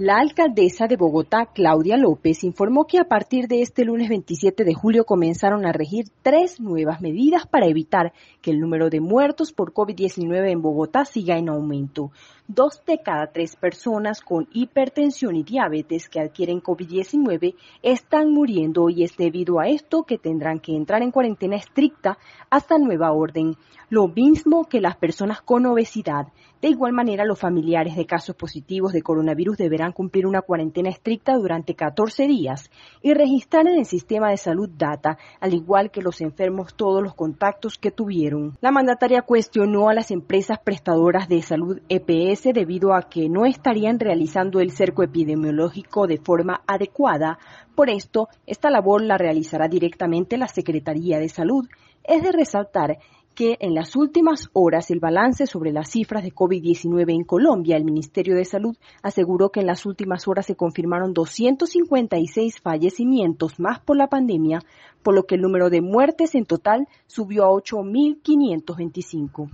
La alcaldesa de Bogotá, Claudia López, informó que a partir de este lunes 27 de julio comenzaron a regir tres nuevas medidas para evitar que el número de muertos por COVID-19 en Bogotá siga en aumento. Dos de cada tres personas con hipertensión y diabetes que adquieren COVID-19 están muriendo y es debido a esto que tendrán que entrar en cuarentena estricta hasta nueva orden, lo mismo que las personas con obesidad. De igual manera, los familiares de casos positivos de coronavirus deberán cumplir una cuarentena estricta durante 14 días y registrar en el sistema de salud data, al igual que los enfermos, todos los contactos que tuvieron. La mandataria cuestionó a las empresas prestadoras de salud EPS debido a que no estarían realizando el cerco epidemiológico de forma adecuada. Por esto, esta labor la realizará directamente la Secretaría de Salud. Es de resaltar que en las últimas horas el balance sobre las cifras de COVID-19 en Colombia, el Ministerio de Salud aseguró que en las últimas horas se confirmaron 256 fallecimientos más por la pandemia, por lo que el número de muertes en total subió a 8.525.